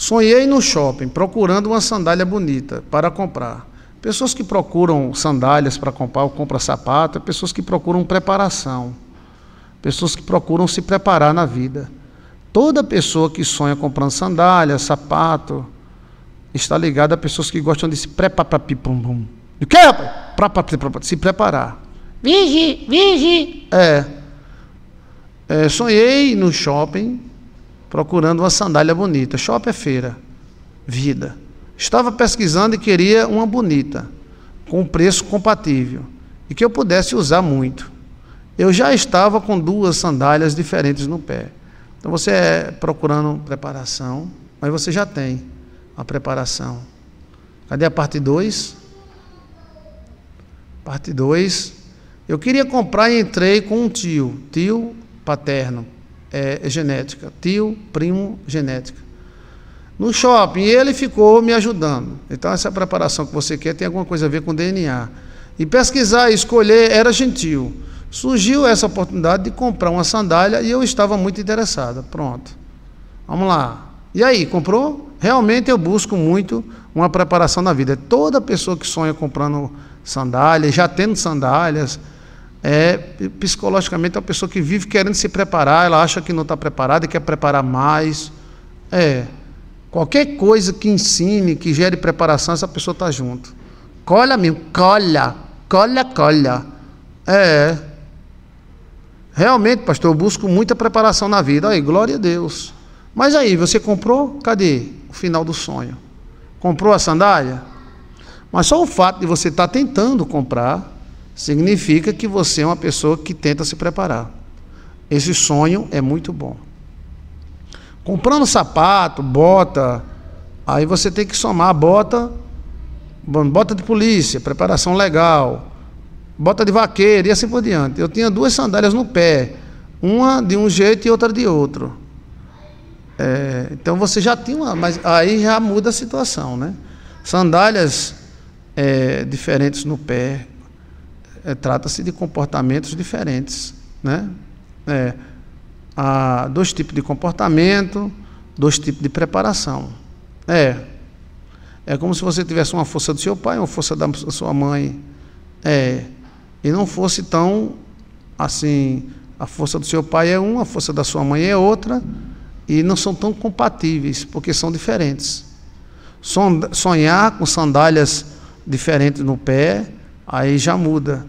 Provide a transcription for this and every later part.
Sonhei no shopping procurando uma sandália bonita para comprar. Pessoas que procuram sandálias para comprar ou compra sapato, é pessoas que procuram preparação, pessoas que procuram se preparar na vida. Toda pessoa que sonha comprando sandália, sapato, está ligada a pessoas que gostam de se preparar. Do que, rapaz? Se preparar. Vigi, vigi. É. é. Sonhei no shopping procurando uma sandália bonita. Shopping é feira, vida. Estava pesquisando e queria uma bonita, com preço compatível e que eu pudesse usar muito. Eu já estava com duas sandálias diferentes no pé. Então você é procurando preparação, mas você já tem a preparação. Cadê a parte 2? Parte 2. Eu queria comprar e entrei com um tio, tio paterno, é, é, genética, tio, primo, genética. No shopping, ele ficou me ajudando. Então, essa preparação que você quer tem alguma coisa a ver com DNA. E pesquisar e escolher era gentil. Surgiu essa oportunidade de comprar uma sandália e eu estava muito interessada. Pronto. Vamos lá. E aí, comprou? Realmente eu busco muito uma preparação na vida. Toda pessoa que sonha comprando sandálias, já tendo sandálias, é, psicologicamente, é uma pessoa que vive querendo se preparar, ela acha que não está preparada e quer preparar mais. É. Qualquer coisa que ensine, que gere preparação, essa pessoa está junto. Colha meu, colha, colha, colha. É. Realmente, pastor, eu busco muita preparação na vida. Aí, glória a Deus. Mas aí, você comprou? Cadê o final do sonho? Comprou a sandália? Mas só o fato de você estar tá tentando comprar significa que você é uma pessoa que tenta se preparar. Esse sonho é muito bom. Comprando sapato, bota, aí você tem que somar bota, bota de polícia, preparação legal, bota de vaqueiro e assim por diante. Eu tinha duas sandálias no pé, uma de um jeito e outra de outro. É, então você já tinha uma, mas aí já muda a situação, né? Sandálias é, diferentes no pé, é, trata-se de comportamentos diferentes. Né? É, há dois tipos de comportamento, dois tipos de preparação. É. É como se você tivesse uma força do seu pai, uma força da sua mãe. É. E não fosse tão assim. A força do seu pai é uma, a força da sua mãe é outra. E não são tão compatíveis, porque são diferentes. Sonhar com sandálias diferentes no pé, aí já muda.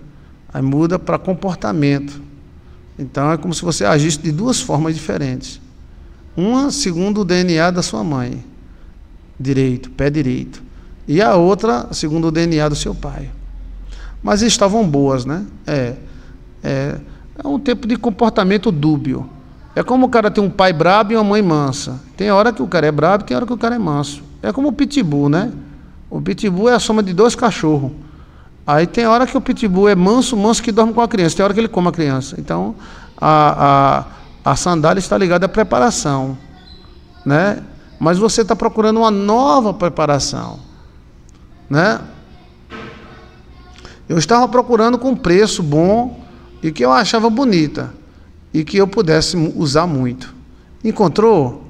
Aí muda para comportamento. Então é como se você agisse de duas formas diferentes. Uma segundo o DNA da sua mãe, direito, pé direito. E a outra segundo o DNA do seu pai. Mas estavam boas, né? É, é, é um tempo de comportamento dúbio. É como o cara tem um pai brabo e uma mãe mansa. Tem hora que o cara é brabo, tem hora que o cara é manso. É como o pitbull, né? O pitbull é a soma de dois cachorros. Aí tem hora que o pitbull é manso, manso que dorme com a criança, tem hora que ele come a criança. Então a, a, a sandália está ligada à preparação. Né? Mas você está procurando uma nova preparação. Né? Eu estava procurando com preço bom e que eu achava bonita e que eu pudesse usar muito. Encontrou?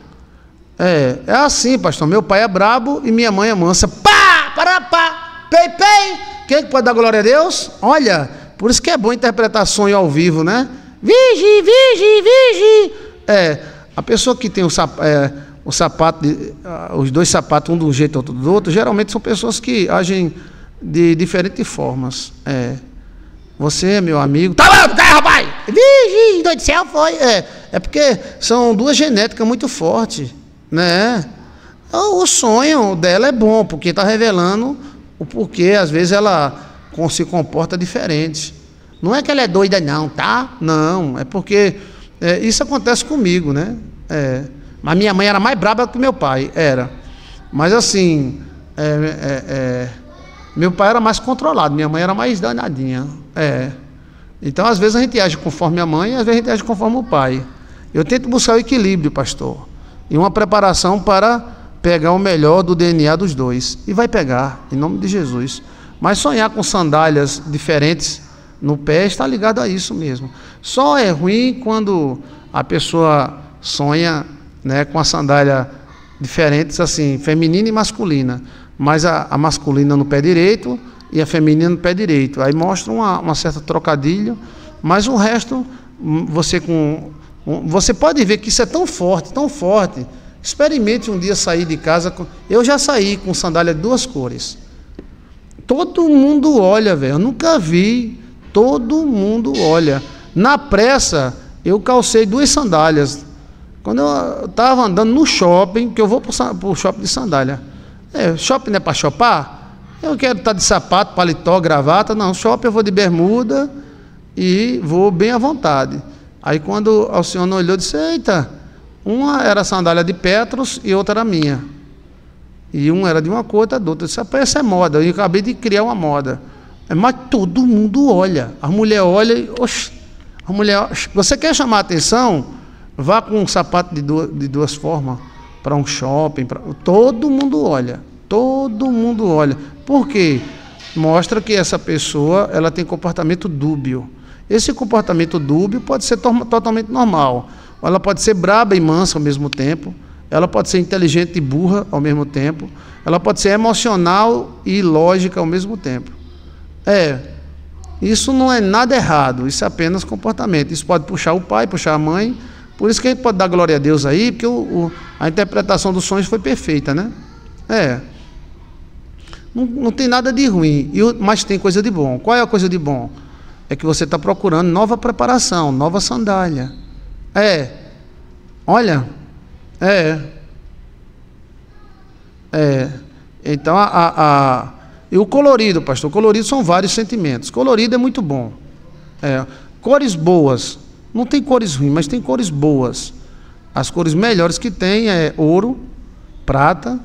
É, é assim, pastor. Meu pai é brabo e minha mãe é mansa. Pá, pá! pei, pei, quem é pode dar glória a Deus? Olha, por isso que é bom interpretar sonho ao vivo, né? Vigi, vigi, vigi. É, a pessoa que tem o, sap, é, o sapato, os dois sapatos, um de um jeito outro do outro, geralmente são pessoas que agem de diferentes formas. É. Você, meu amigo. Tá lá, tá, rapaz! Vigi, doido do céu, foi. É, é porque são duas genéticas muito fortes, né? Então, o sonho dela é bom, porque está revelando o porquê, às vezes, ela se comporta diferente. Não é que ela é doida, não, tá? Não, é porque é, isso acontece comigo, né? É, mas minha mãe era mais braba que meu pai, era. Mas assim, é, é, é meu pai era mais controlado, minha mãe era mais danadinha. É. Então, às vezes, a gente age conforme a mãe, às vezes, a gente age conforme o pai. Eu tento buscar o equilíbrio, pastor, e uma preparação para pegar o melhor do DNA dos dois. E vai pegar, em nome de Jesus. Mas sonhar com sandálias diferentes no pé está ligado a isso mesmo. Só é ruim quando a pessoa sonha né, com a sandália diferentes, assim, feminina e masculina. Mas a, a, masculina no pé direito e a feminina no pé direito. Aí mostra uma, uma certa trocadilho, mas o resto, hum, você com. Hum, você pode ver que isso é tão forte, tão forte, Experimente um dia sair de casa. Com... Eu já saí com sandália de duas cores. Todo mundo olha, velho. Eu nunca vi. Todo mundo olha. Na pressa, eu calcei duas sandálias. Quando eu estava andando no shopping, que eu vou para o shopping de sandália. É, shopping não é para shoppar? Eu quero estar tá de sapato, paletó, gravata. Não, shopping eu vou de bermuda e vou bem à vontade. Aí quando o senhor não olhou, disse: Eita, uma era sandália de Petros e outra era minha. E um era de uma cor, outra de outra. Eu disse, essa é moda. Eu acabei de criar uma moda. É, mas todo mundo olha. A mulher olha e. a mulher. Você quer chamar a atenção? Vá com um sapato de duas, de duas formas para um shopping. Pra... Todo mundo olha. Todo mundo olha. Por quê? Mostra que essa pessoa ela tem comportamento dúbio. Esse comportamento dúbio pode ser to totalmente normal. Ela pode ser braba e mansa ao mesmo tempo. Ela pode ser inteligente e burra ao mesmo tempo. Ela pode ser emocional e lógica ao mesmo tempo. É. Isso não é nada errado, isso é apenas comportamento. Isso pode puxar o pai, puxar a mãe. Por isso que a gente pode dar glória a Deus aí, porque o, o, a interpretação dos sonhos foi perfeita, né? É. Não, não tem nada de ruim, mas tem coisa de bom. Qual é a coisa de bom? É que você está procurando nova preparação, nova sandália. É. Olha. É. É. Então, a, a, a, E o colorido, pastor. colorido são vários sentimentos. Colorido é muito bom. É. Cores boas. Não tem cores ruins, mas tem cores boas. As cores melhores que tem é ouro, prata,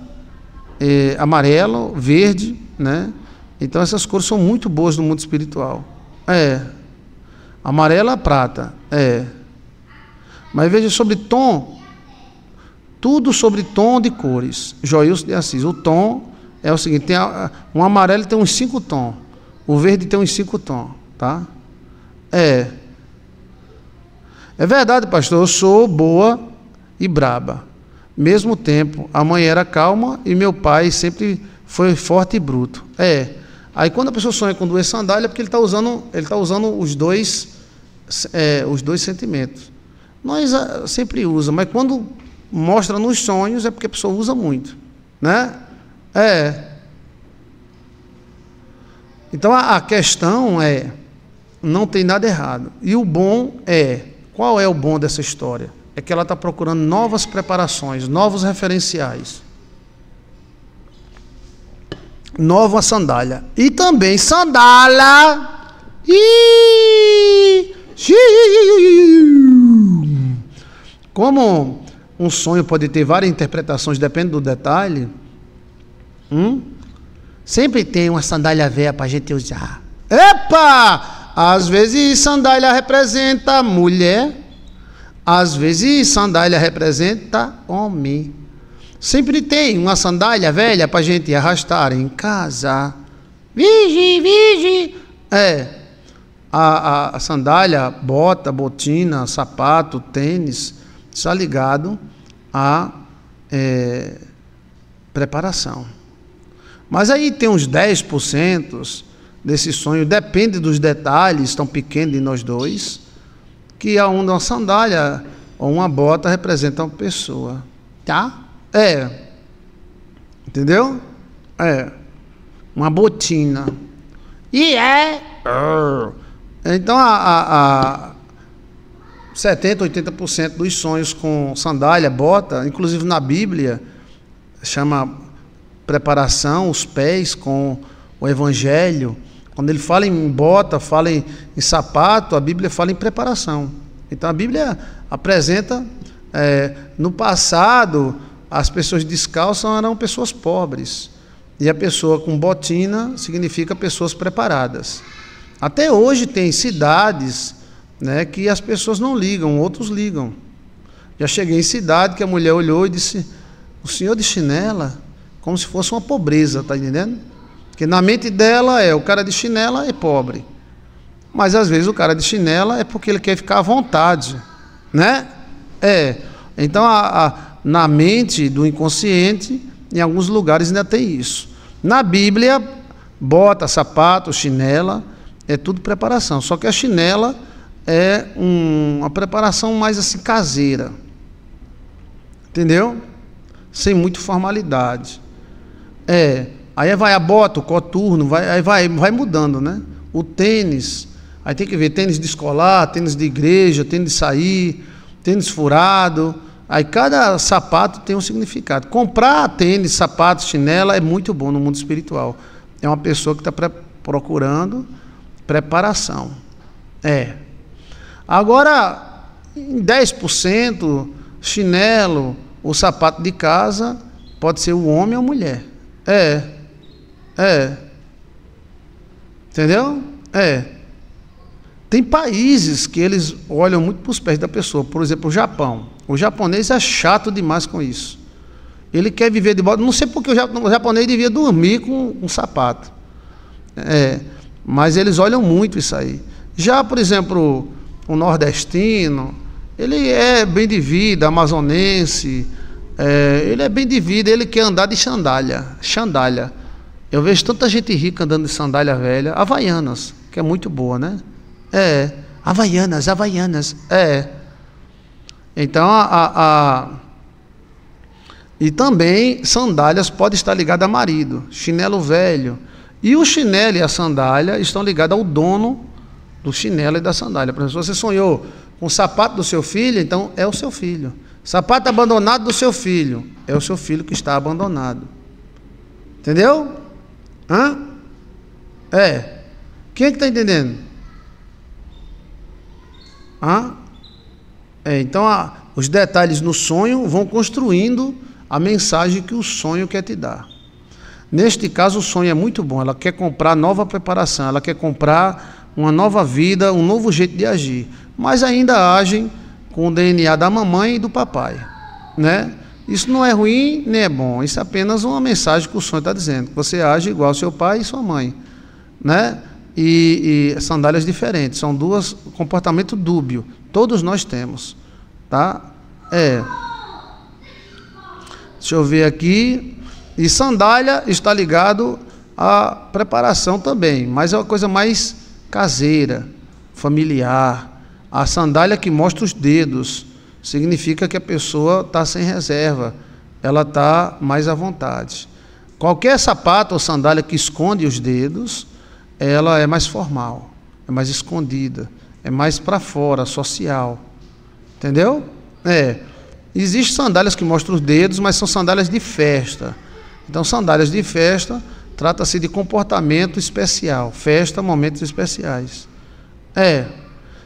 é, amarelo, verde, né? Então essas cores são muito boas no mundo espiritual. É. Amarela, prata. É. Mas veja sobre tom, tudo sobre tom de cores. Joilson de Assis, o tom é o seguinte, tem a, um amarelo tem uns cinco tons, o verde tem uns cinco tons, tá? É. É verdade, pastor, eu sou boa e braba. Mesmo tempo, a mãe era calma e meu pai sempre foi forte e bruto. É. Aí quando a pessoa sonha com duas sandálias, é porque ele está usando, ele tá usando os dois, é, os dois sentimentos nós ah, sempre usa, mas quando mostra nos sonhos é porque a pessoa usa muito, né? É. Então a, questão é não tem nada errado. E o bom é qual é o bom dessa história? É que ela está procurando novas preparações, novos referenciais, nova sandália e também sandália. E como um sonho pode ter várias interpretações, depende do detalhe. Hum? Sempre tem uma sandália velha para a gente usar. Epa! Às vezes sandália representa mulher, às vezes sandália representa homem. Sempre tem uma sandália velha para a gente arrastar em casa. Vige, vige! É, a, a, sandália, bota, botina, sapato, tênis, está ligado à é, preparação. Mas aí tem uns 10% desse sonho, depende dos detalhes tão pequenos de nós dois, que a uma sandália ou uma bota representa uma pessoa. Tá? É. Entendeu? É. Uma botina. E é. Então, a, a, a 70%, 80% dos sonhos com sandália, bota, inclusive na Bíblia, chama preparação, os pés com o Evangelho. Quando ele fala em bota, fala em, em sapato, a Bíblia fala em preparação. Então, a Bíblia apresenta, é, no passado, as pessoas descalças eram pessoas pobres. E a pessoa com botina significa pessoas preparadas. Até hoje tem cidades né, que as pessoas não ligam, outros ligam. Já cheguei em cidade que a mulher olhou e disse: O senhor de chinela? Como se fosse uma pobreza, tá entendendo? Porque na mente dela é: o cara de chinela é pobre. Mas às vezes o cara de chinela é porque ele quer ficar à vontade, né? É. Então, a, a, na mente do inconsciente, em alguns lugares ainda tem isso. Na Bíblia, bota, sapato, chinela é tudo preparação. Só que a chinela é um, uma preparação mais assim caseira. Entendeu? Sem muita formalidade. É. Aí vai a bota, o coturno, vai, aí vai, vai mudando, né? O tênis, aí tem que ver tênis de escolar, tênis de igreja, tênis de sair, tênis furado. Aí cada sapato tem um significado. Comprar tênis, sapato, chinela é muito bom no mundo espiritual. É uma pessoa que está procurando Preparação. É. Agora, em 10%, chinelo, o sapato de casa, pode ser o homem ou mulher. É. É. Entendeu? É. Tem países que eles olham muito para os pés da pessoa. Por exemplo, o Japão. O japonês é chato demais com isso. Ele quer viver de bota. Não sei porque o japonês devia dormir com um sapato. É. Mas eles olham muito isso aí. Já, por exemplo, o nordestino, ele é bem de vida, amazonense, é, ele é bem de vida, ele quer andar de sandália. Sandália. Eu vejo tanta gente rica andando de sandália velha. Havaianas, que é muito boa, né? É. Havaianas, Havaianas. É. Então, a, a, a... E também sandálias pode estar ligada a marido, chinelo velho. E o chinelo e a sandália estão ligados ao dono do chinelo e da sandália. Por exemplo, se você sonhou com o sapato do seu filho, então é o seu filho. Sapato abandonado do seu filho, é o seu filho que está abandonado. Entendeu? Hã? É. Quem é que está entendendo? Hã? É, então, a, os detalhes no sonho vão construindo a mensagem que o sonho quer te dar. Neste caso, o sonho é muito bom. Ela quer comprar nova preparação, ela quer comprar uma nova vida, um novo jeito de agir. Mas ainda agem com o DNA da mamãe e do papai. Né? Isso não é ruim nem é bom. Isso é apenas uma mensagem que o sonho está dizendo. Que você age igual ao seu pai e sua mãe. Né? E, e sandálias diferentes. São duas comportamento dúbio. Todos nós temos. Tá? É. Deixa eu ver aqui. E sandália está ligado à preparação também, mas é uma coisa mais caseira, familiar. A sandália que mostra os dedos significa que a pessoa está sem reserva, ela está mais à vontade. Qualquer sapato ou sandália que esconde os dedos, ela é mais formal, é mais escondida, é mais para fora, social. Entendeu? É. Existem sandálias que mostram os dedos, mas são sandálias de festa. Então, sandálias de festa trata-se de comportamento especial, festa, momentos especiais. É,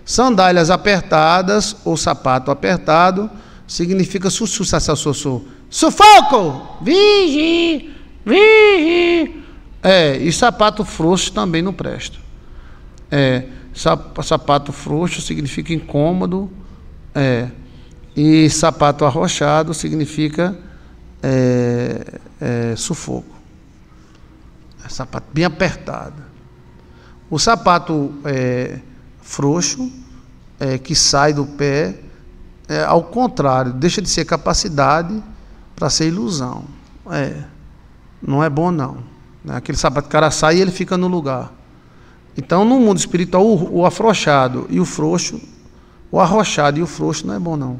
sandálias apertadas ou sapato apertado significa sussu, sassassossô. Sufoco! Vigi! Vigi! É, e sapato frouxo também não presta. É, sapato frouxo significa incômodo. É, e sapato arrochado significa. É, é, sufoco. É sapato bem apertado. O sapato é, frouxo, é, que sai do pé, é, ao contrário, deixa de ser capacidade para ser ilusão. É, não é bom não. Né? Aquele sapato que o cara sai e ele fica no lugar. Então, no mundo espiritual, o, o afrouxado e o frouxo, o arrochado e o frouxo não é bom não.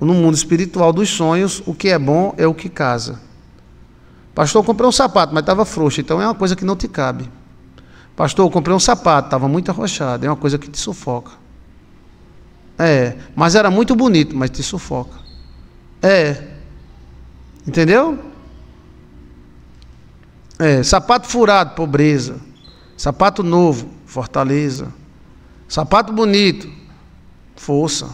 No mundo espiritual dos sonhos, o que é bom é o que casa. Pastor, eu comprei um sapato, mas estava frouxo, então é uma coisa que não te cabe. Pastor, eu comprei um sapato, estava muito arrochado, é uma coisa que te sufoca. É, mas era muito bonito, mas te sufoca. É. Entendeu? É, sapato furado, pobreza. Sapato novo, fortaleza. Sapato bonito, força.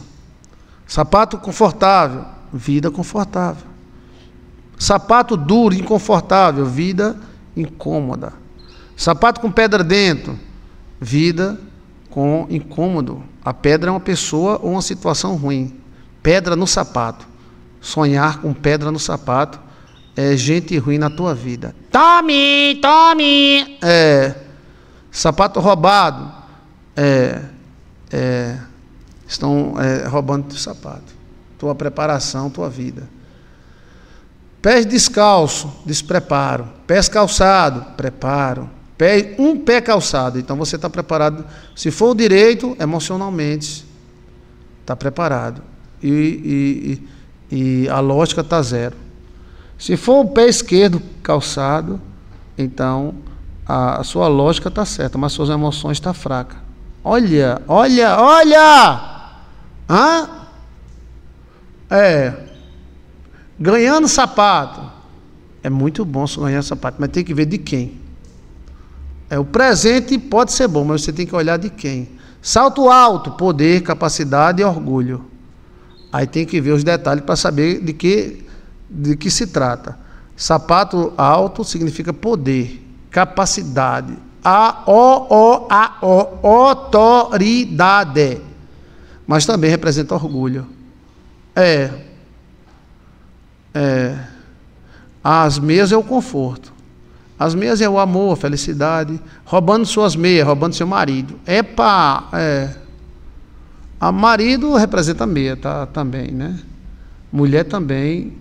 Sapato confortável, vida confortável. Sapato duro, inconfortável, vida incômoda. Sapato com pedra dentro, vida com incômodo. A pedra é uma pessoa ou uma situação ruim. Pedra no sapato. Sonhar com pedra no sapato é gente ruim na tua vida. Tome, tome! É. Sapato roubado. É. é estão é, roubando teu sapato. Tua preparação, tua vida. Pés descalço, despreparo. Pés calçado, preparo. Pé, um pé calçado. Então você está preparado. Se for o direito, emocionalmente, está preparado. E, e, e, e a lógica está zero. Se for o pé esquerdo calçado, então a, a sua lógica está certa, mas suas emoções estão tá fracas. Olha, olha, olha! Hã? É, Ganhando sapato. É muito bom ganhar sapato, mas tem que ver de quem. É, o presente pode ser bom, mas você tem que olhar de quem. Salto alto, poder, capacidade e orgulho. Aí tem que ver os detalhes para saber de que, de que se trata. Sapato alto significa poder, capacidade, a o o a o autoridade. Mas também representa orgulho. É, é, as meias é o conforto. As meias é o amor, a felicidade. Roubando suas meias, roubando seu marido. Epa, é. A marido representa meia tá, também, né? Mulher também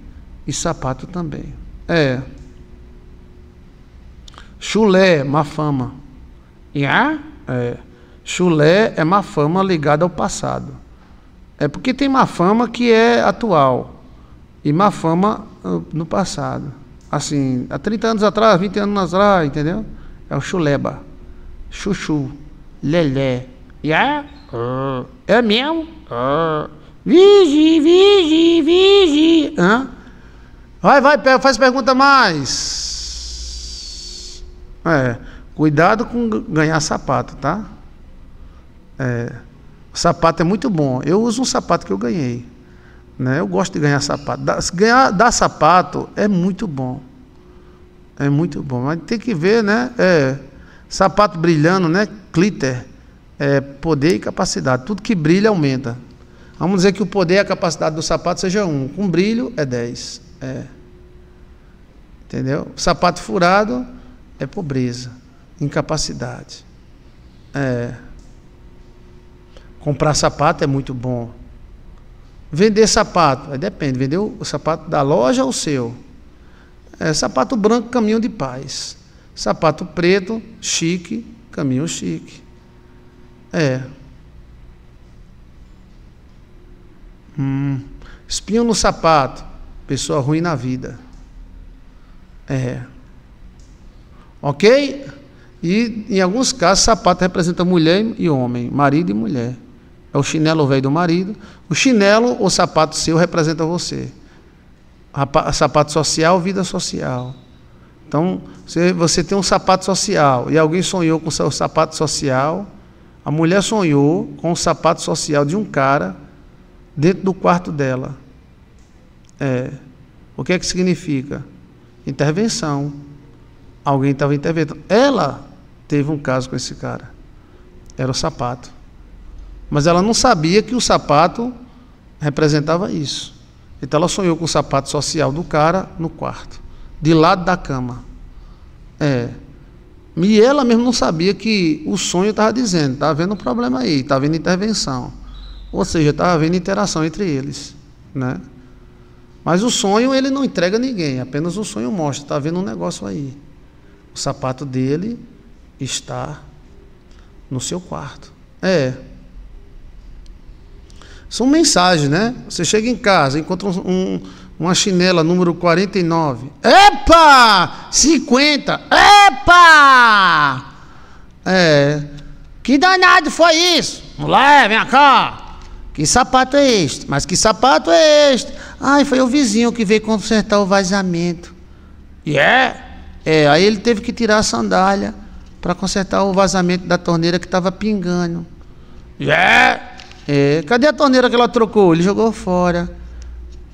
e sapato também. É. Chulé, é má fama. Iá? É. Chulé é má fama ligada ao passado. É porque tem má fama que é atual e má fama uh, no passado. Assim, há 30 anos atrás, 20 anos atrás, entendeu? É o chuleba, chuchu, lelé. Yeah? Uh. É mesmo? Uh. Vigi, vigi, vigi. Hã? Vai, vai, faz pergunta mais. É, cuidado com ganhar sapato, tá? É, o sapato é muito bom. Eu uso um sapato que eu ganhei. Né? Eu gosto de ganhar sapato. Dar, ganhar, dar sapato é muito bom. É muito bom. Mas tem que ver, né? É, sapato brilhando, né? Glitter. É poder e capacidade. Tudo que brilha aumenta. Vamos dizer que o poder e a capacidade do sapato seja um. Com brilho é 10. É. Entendeu? sapato furado é pobreza, incapacidade. É. Comprar sapato é muito bom. Vender sapato, aí depende, vender o sapato da loja ou o seu. É, sapato branco, caminho de paz. Sapato preto, chique, caminho chique. É. Hum. Espinho no sapato, pessoa ruim na vida. É. Ok? E em alguns casos, sapato representa mulher e homem, marido e mulher. É o chinelo velho do marido. O chinelo ou sapato seu representa você. sapato social, vida social. Então, você, você tem um sapato social e alguém sonhou com o seu sapato social. A mulher sonhou com o sapato social de um cara dentro do quarto dela. É. O que é que significa? Intervenção. Alguém estava intervindo. Ela teve um caso com esse cara. Era o sapato. Mas ela não sabia que o sapato representava isso. Então ela sonhou com o sapato social do cara no quarto, de lado da cama. É. E ela mesmo não sabia que o sonho estava dizendo, está havendo um problema aí, está havendo intervenção. Ou seja, está havendo interação entre eles. Né? Mas o sonho ele não entrega ninguém, apenas o sonho mostra, está havendo um negócio aí. O sapato dele está no seu quarto. É. São mensagens, né? Você chega em casa, encontra um, um, uma chinela número 49. Epa! 50! Epa! É. Que danado foi isso? Mulher, é, vem cá! Que sapato é este? Mas que sapato é este? Ai, foi o vizinho que veio consertar o vazamento. E yeah. é? É, aí ele teve que tirar a sandália para consertar o vazamento da torneira que estava pingando. E yeah. é? É, cadê a torneira que ela trocou? Ele jogou fora.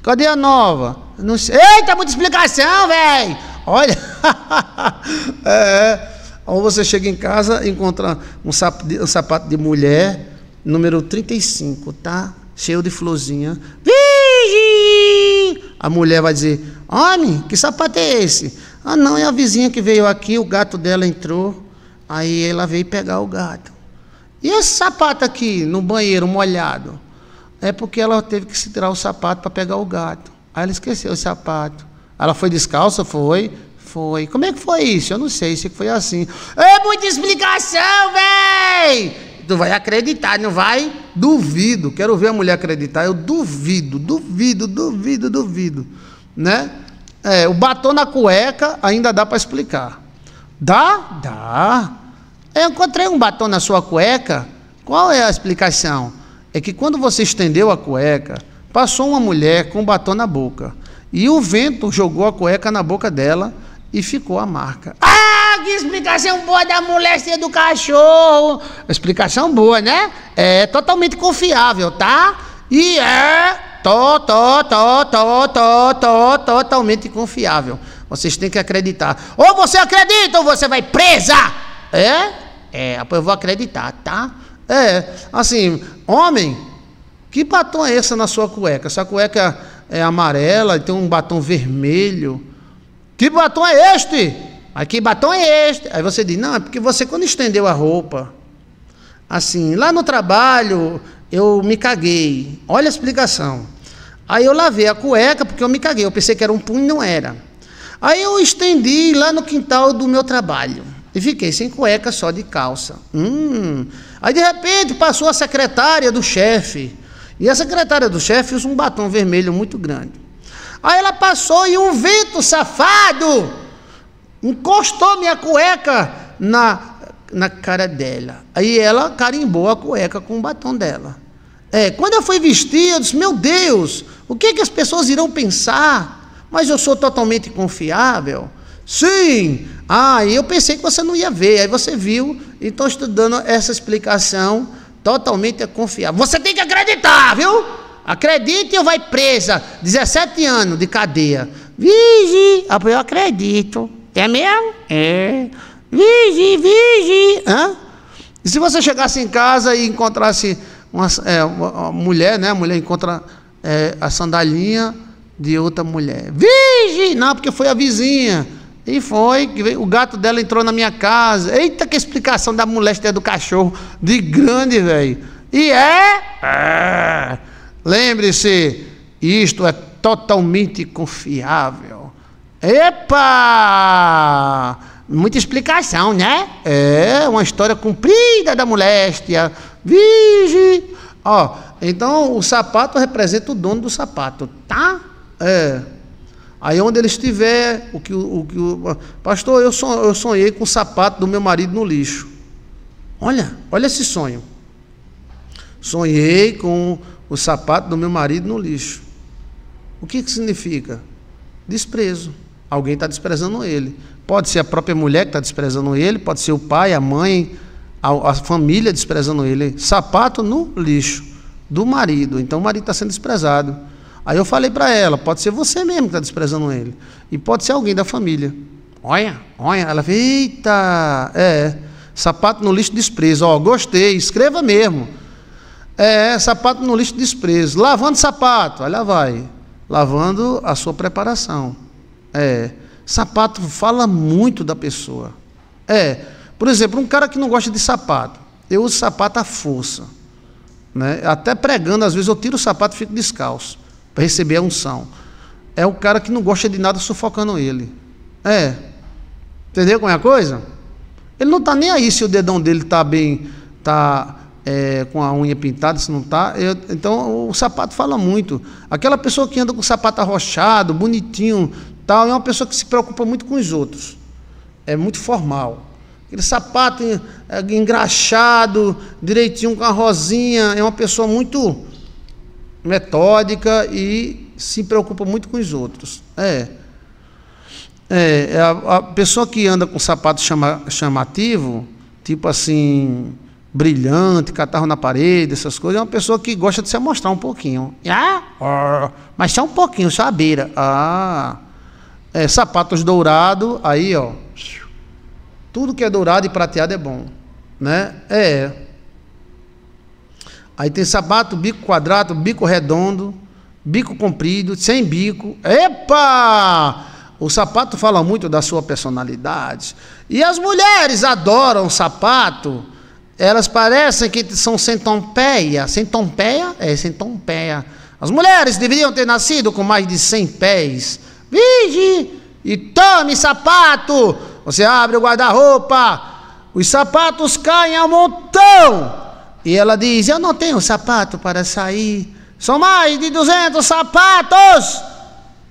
Cadê a nova? Não sei. Eita, muita explicação, velho! Olha. é. é. Ou então você chega em casa e encontra um sapato, de, um sapato de mulher, número 35, tá? Cheio de florzinha. A mulher vai dizer: Homem, que sapato é esse? Ah, não, é a vizinha que veio aqui, o gato dela entrou. Aí ela veio pegar o gato. E esse sapato aqui no banheiro molhado? É porque ela teve que se tirar o sapato para pegar o gato. Aí ela esqueceu o sapato. Ela foi descalça? Foi. Foi. Como é que foi isso? Eu não sei, se foi assim. É muita explicação, véi! Tu vai acreditar, não vai? Duvido. Quero ver a mulher acreditar. Eu duvido, duvido, duvido, duvido. Né? É, o batom na cueca ainda dá para explicar. Dá? Dá. Eu encontrei um batom na sua cueca. Qual é a explicação? É que quando você estendeu a cueca, passou uma mulher com um batom na boca. E o vento jogou a cueca na boca dela e ficou a marca. Ah, que explicação boa da molestia do cachorro! Explicação boa, né? É totalmente confiável, tá? E é to, to, to, to, to, to, totalmente confiável. Vocês têm que acreditar. Ou você acredita ou você vai presa! É? É, eu vou acreditar, tá? É, assim, homem, que batom é esse na sua cueca? Essa cueca é amarela e tem um batom vermelho. Que batom é este? Aí que batom é este? Aí você diz, não, é porque você quando estendeu a roupa, assim, lá no trabalho eu me caguei. Olha a explicação. Aí eu lavei a cueca porque eu me caguei. Eu pensei que era um punho, não era. Aí eu estendi lá no quintal do meu trabalho. E fiquei sem cueca, só de calça. Hum. Aí de repente passou a secretária do chefe. E a secretária do chefe usa um batom vermelho muito grande. Aí ela passou e um vento safado encostou minha cueca na, na cara dela. Aí ela carimbou a cueca com o batom dela. É, quando eu fui vestir, eu disse: Meu Deus, o que, é que as pessoas irão pensar? Mas eu sou totalmente confiável. Sim! Ah, eu pensei que você não ia ver, aí você viu, e estou estudando essa explicação totalmente confiável. Você tem que acreditar, viu? Acredite ou vai presa. 17 anos de cadeia. Vigi, eu acredito. É mesmo? É. Vigi, vigi. Hã? E se você chegasse em casa e encontrasse uma, é, uma mulher, né? A mulher encontra é, a sandalinha de outra mulher. Vigi! Não, porque foi a vizinha. E foi, o gato dela entrou na minha casa. Eita, que explicação da moléstia do cachorro, de grande, velho. E é? é. Lembre-se, isto é totalmente confiável. Epa! Muita explicação, né? É uma história comprida da moléstia. Vige! Ó, então o sapato representa o dono do sapato, tá? É. Aí onde ele estiver, o que o, que o pastor, eu, eu sonhei com o sapato do meu marido no lixo. Olha, olha esse sonho. Sonhei com o sapato do meu marido no lixo. O que, que significa? Desprezo. Alguém está desprezando ele. Pode ser a própria mulher que está desprezando ele, pode ser o pai, a mãe, a, a família desprezando ele. Sapato no lixo do marido. Então o marido está sendo desprezado. Aí eu falei para ela, pode ser você mesmo que está desprezando ele. E pode ser alguém da família. Olha, olha. Ela fez, eita, é. Sapato no lixo desprezo. Ó, gostei, escreva mesmo. É, sapato no lixo desprezo. Lavando sapato. olha lá vai. Lavando a sua preparação. É. Sapato fala muito da pessoa. É. Por exemplo, um cara que não gosta de sapato. Eu uso sapato à força. Né? Até pregando, às vezes eu tiro o sapato e fico descalço para receber a unção. É o cara que não gosta de nada sufocando ele. É. Entendeu como é a coisa? Ele não está nem aí se o dedão dele está bem, está é, com a unha pintada, se não está. Então o sapato fala muito. Aquela pessoa que anda com o sapato arrochado, bonitinho, tal, é uma pessoa que se preocupa muito com os outros. É muito formal. Aquele sapato é, engraxado, direitinho com a rosinha, é uma pessoa muito metódica e se preocupa muito com os outros. É. é. É, a, a pessoa que anda com sapato chama, chamativo, tipo assim, brilhante, catarro na parede, essas coisas, é uma pessoa que gosta de se amostrar um pouquinho. Ah, ah mas só um pouquinho, só a beira. Ah, é, sapatos dourado, aí ó, tudo que é dourado e prateado é bom, né? É, Aí tem sapato, bico quadrado, bico redondo, bico comprido, sem bico. Epa! O sapato fala muito da sua personalidade. E as mulheres adoram sapato. Elas parecem que são centompeia. Centompeia? É, centompeia. As mulheres deveriam ter nascido com mais de 100 pés. Vige! E tome sapato! Você abre o guarda-roupa. Os sapatos caem a montão. E ela diz: Eu não tenho sapato para sair. São mais de 200 sapatos.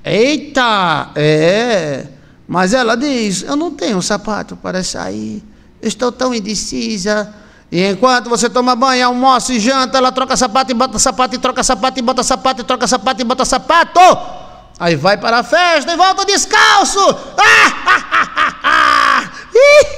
Eita, é. Mas ela diz: Eu não tenho sapato para sair. Estou tão indecisa. E enquanto você toma banho, almoça e janta, ela troca sapato e bota sapato e troca sapato e bota sapato e troca sapato e bota sapato. Aí vai para a festa e volta descalço. Ah, ah, ah, ah, ah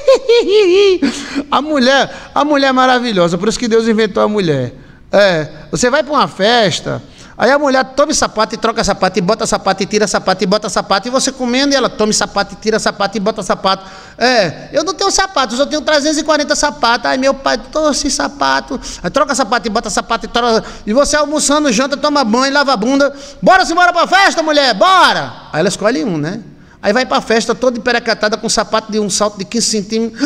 a mulher, a mulher é maravilhosa, por isso que Deus inventou a mulher. É, você vai para uma festa, aí a mulher toma sapato e troca sapato, e bota sapato, e tira sapato, e bota sapato, e você comendo, e ela toma sapato, e tira sapato, e bota sapato. É, eu não tenho sapato, eu tenho 340 sapatos, aí meu pai trouxe sapato, aí troca sapato, e bota sapato, e troca. E você almoçando, janta, toma banho, lava a bunda, bora-se, bora para festa, mulher, bora! Aí ela escolhe um, né? Aí vai para a festa toda emperecatada com sapato de um salto de 15 centímetros.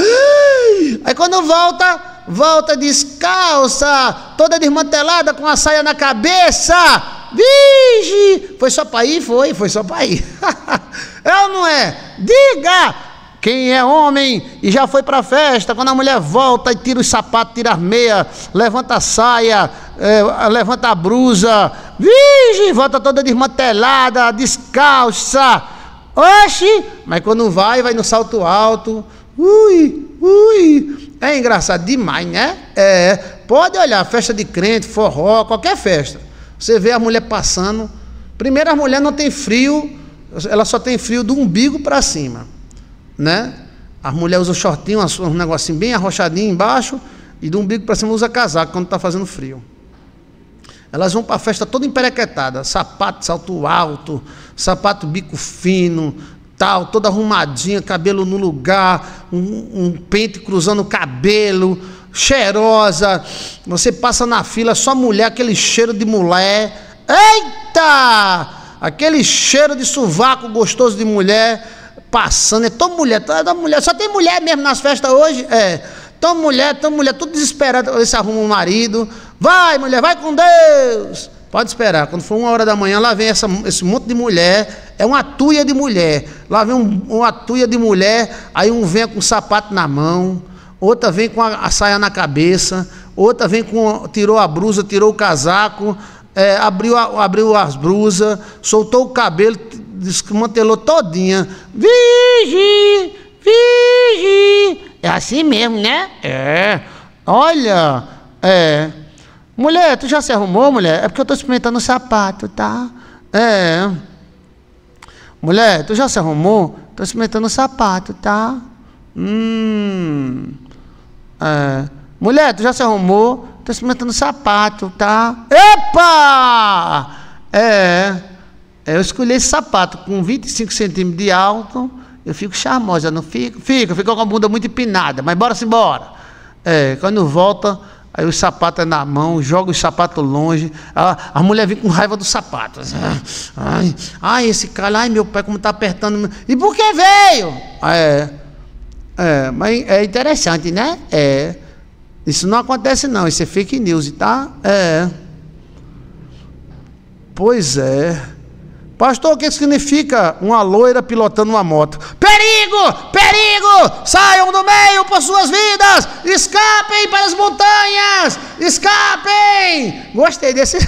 Aí quando volta, volta descalça, toda desmantelada com a saia na cabeça. Vige! Foi só para ir? Foi, foi só para ir. é ou não é? Diga! Quem é homem e já foi para a festa, quando a mulher volta e tira os sapatos, tira as meias, levanta a saia, é, levanta a brusa, vige, volta toda desmantelada, descalça. Oxi! Mas quando vai, vai no salto alto. Ui, ui. É engraçado demais, né? É. Pode olhar, festa de crente, forró, qualquer festa. Você vê a mulher passando. Primeiro, a mulher não tem frio, ela só tem frio do umbigo para cima, né? As mulheres usa shortinho, um negocinho bem arrochadinho embaixo e do umbigo para cima usa casaco quando está fazendo frio. Elas vão para a festa toda emperequetada, sapato, salto alto, sapato bico fino, tal, toda arrumadinha, cabelo no lugar, um, um pente cruzando o cabelo, cheirosa. Você passa na fila, só mulher, aquele cheiro de mulher. Eita! Aquele cheiro de sovaco gostoso de mulher passando, é toda mulher, toda é mulher, só tem mulher mesmo nas festas hoje, é, toda mulher, toda mulher, tudo desesperado, ver se arruma um marido, vai mulher, vai com Deus, Pode esperar, quando for uma hora da manhã, lá vem essa, esse monte de mulher, é uma tuia de mulher. Lá vem um, uma tuia de mulher, aí um vem com o sapato na mão, outra vem com a, a saia na cabeça, outra vem com. tirou a brusa, tirou o casaco, é, abriu, a, abriu as brusas, soltou o cabelo, desmantelou todinha. Vigi! Vigi! É assim mesmo, né? É. Olha, é. Mulher, tu já se arrumou, mulher? É porque eu estou experimentando o sapato, tá? É. Mulher, tu já se arrumou? Estou experimentando o sapato, tá? Hum. É. Mulher, tu já se arrumou? Estou experimentando o sapato, tá? Epa! É. é eu escolhi esse sapato com 25 centímetros de alto. Eu fico charmosa, não fico? Fico, fico com a bunda muito empinada, mas bora-se embora. É, quando volta Aí os sapatos é na mão, joga os sapatos longe. A, a mulher vem com raiva dos sapatos. Ah, ai, ai, esse cara, ai meu pai, como está apertando. E por que veio? Ah, é, é, mas é interessante, né? É. Isso não acontece não, isso é fake news, tá? É. Pois é. Pastor, o que significa uma loira pilotando uma moto? Perigo! Perigo! Saiam do meio por suas vidas! Escapem para as montanhas! Escapem! Gostei desse.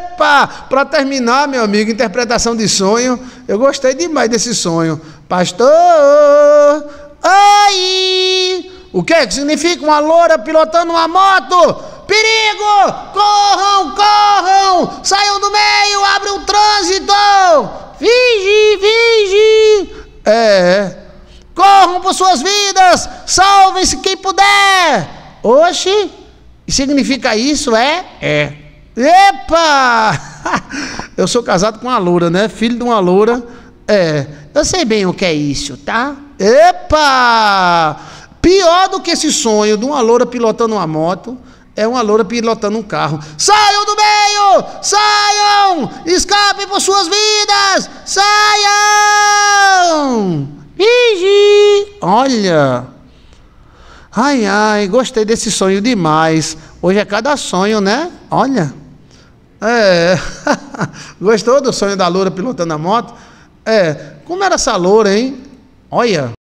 Epa! Para terminar, meu amigo, interpretação de sonho. Eu gostei demais desse sonho. Pastor! aí, O que, é que significa uma loira pilotando uma moto? Perigo! Corram, corram! Saiam do meio, abre o trânsito! Vige, vige! É. Corram por suas vidas! Salvem-se quem puder! Oxi! Significa isso, é? É. Epa! Eu sou casado com uma loura, né? Filho de uma loura. É. Eu sei bem o que é isso, tá? Epa! Pior do que esse sonho de uma loura pilotando uma moto é uma loura pilotando um carro. Saiam do meio! Saiam! Escapem por suas vidas! Saiam! Igi! Olha! Ai, ai, gostei desse sonho demais. Hoje é cada sonho, né? Olha. É. Gostou do sonho da loura pilotando a moto? É. Como era essa loura, hein? Olha.